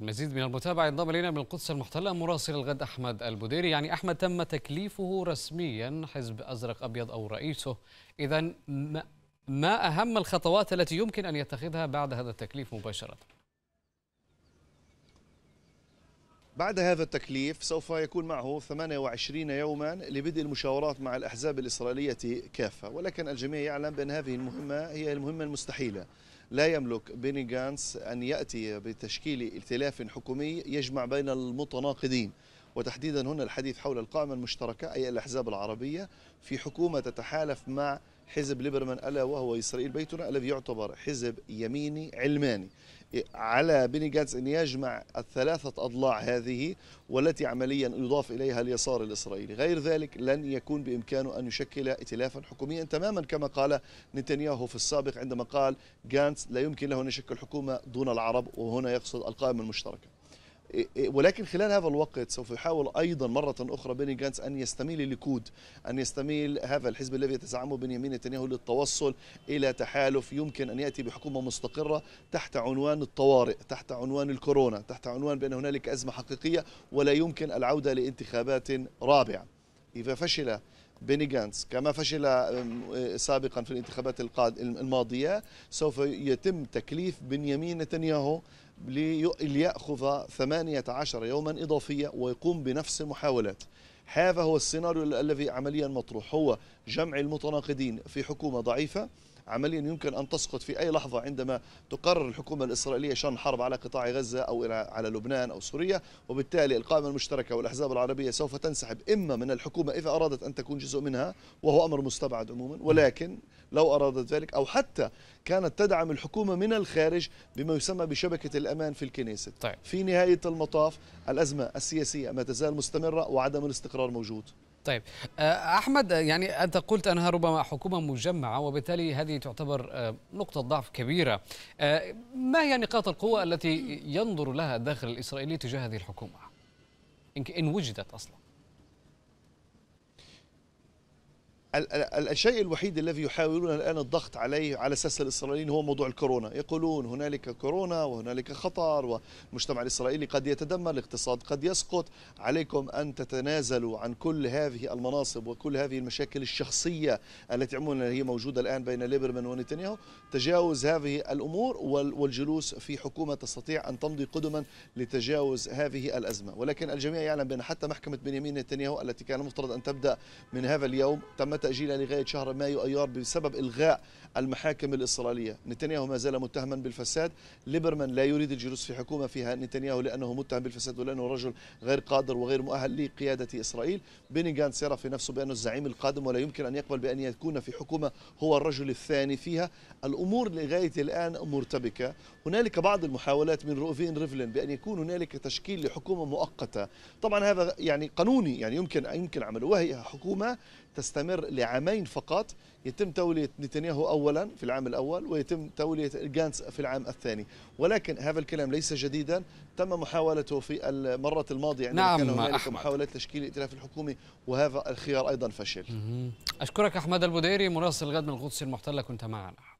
المزيد من المتابعة انضم إلينا من القدس المحتلة مراسل الغد أحمد البديري يعني أحمد تم تكليفه رسميا حزب أزرق أبيض أو رئيسه إذا ما أهم الخطوات التي يمكن أن يتخذها بعد هذا التكليف مباشرة؟ بعد هذا التكليف سوف يكون معه 28 يوما لبدء المشاورات مع الأحزاب الإسرائيلية كافة ولكن الجميع يعلم بأن هذه المهمة هي المهمة المستحيلة لا يملك بيني جانس أن يأتي بتشكيل ائتلاف حكومي يجمع بين المتناقضين وتحديدا هنا الحديث حول القائمة المشتركة أي الأحزاب العربية في حكومة تتحالف مع حزب ليبرمان ألا وهو إسرائيل بيتنا الذي يعتبر حزب يميني علماني على بيني جانس أن يجمع الثلاثة أضلاع هذه والتي عمليا يضاف إليها اليسار الإسرائيلي غير ذلك لن يكون بإمكانه أن يشكل ائتلافا حكوميا تماما كما قال نتنياهو في السابق عندما قال جانس لا يمكن له أن يشكل حكومة دون العرب وهنا يقصد القائمة المشتركة ولكن خلال هذا الوقت سوف يحاول ايضا مره اخرى بيني جانس ان يستميل لكود ان يستميل هذا الحزب الذي يتزعمه بنيامين نتنياهو للتوصل الى تحالف يمكن ان ياتي بحكومه مستقره تحت عنوان الطوارئ تحت عنوان الكورونا تحت عنوان بان هنالك ازمه حقيقيه ولا يمكن العوده لانتخابات رابعه اذا فشل بيني جانس كما فشل سابقا في الانتخابات الماضيه سوف يتم تكليف بنيامين نتنياهو ليأخذ 18 يوما إضافية ويقوم بنفس المحاولات هذا هو السيناريو الذي عمليا مطروح هو جمع المتناقضين في حكومة ضعيفة عمليا يمكن أن تسقط في أي لحظة عندما تقرر الحكومة الإسرائيلية شن حرب على قطاع غزة أو على لبنان أو سوريا وبالتالي القائمة المشتركة والأحزاب العربية سوف تنسحب إما من الحكومة إذا أرادت أن تكون جزء منها وهو أمر مستبعد عموما ولكن لو أرادت ذلك أو حتى كانت تدعم الحكومة من الخارج بما يسمى بشبكة الأمان في الكنيسة طيب. في نهاية المطاف الأزمة السياسية ما تزال مستمرة وعدم الاستقرار موجود طيب آه، احمد يعني انت قلت انها ربما حكومه مجمعه وبالتالي هذه تعتبر آه، نقطه ضعف كبيره آه، ما هي نقاط القوه التي ينظر لها الداخل الاسرائيلي تجاه هذه الحكومه ان وجدت اصلا الشيء الوحيد الذي يحاولون الآن الضغط عليه على أساس الإسرائيليين هو موضوع الكورونا يقولون هنالك كورونا وهنالك خطر والمجتمع الإسرائيلي قد يتدمر الاقتصاد قد يسقط عليكم أن تتنازلوا عن كل هذه المناصب وكل هذه المشاكل الشخصية التي عموما هي موجودة الآن بين ليبرمان ونتنياهو تجاوز هذه الأمور والجلوس في حكومة تستطيع أن تمضي قدما لتجاوز هذه الأزمة ولكن الجميع يعلم بأن حتى محكمة بنيامين نتنياهو التي كان المفترض أن تبدأ من هذا اليوم تمت تأجيلها لغاية يعني شهر مايو أيار بسبب إلغاء المحاكم الإسرائيلية نتنياهو ما زال متهما بالفساد ليبرمان لا يريد الجلوس في حكومة فيها نتنياهو لأنه متهم بالفساد ولأنه رجل غير قادر وغير مؤهل لقيادة إسرائيل بيني جانس يرى في نفسه بأنه الزعيم القادم ولا يمكن أن يقبل بأن يكون في حكومة هو الرجل الثاني فيها الأمور لغاية الآن مرتبكة هنالك بعض المحاولات من روفين ريفلين بأن يكون هنالك تشكيل لحكومة مؤقتة طبعا هذا يعني قانوني يعني يمكن يمكن عمله وهي حكومة تستمر لعامين فقط يتم تولية نتنياهو أولا في العام الأول ويتم تولية جانس في العام الثاني ولكن هذا الكلام ليس جديدا تم محاولته في المرة الماضية عندما نعم كان هناك محاولات محاولة تشكيل الائتلاف الحكومي وهذا الخيار أيضا فشل أشكرك أحمد البديري مراسل غد من القدس المحتلة كنت معنا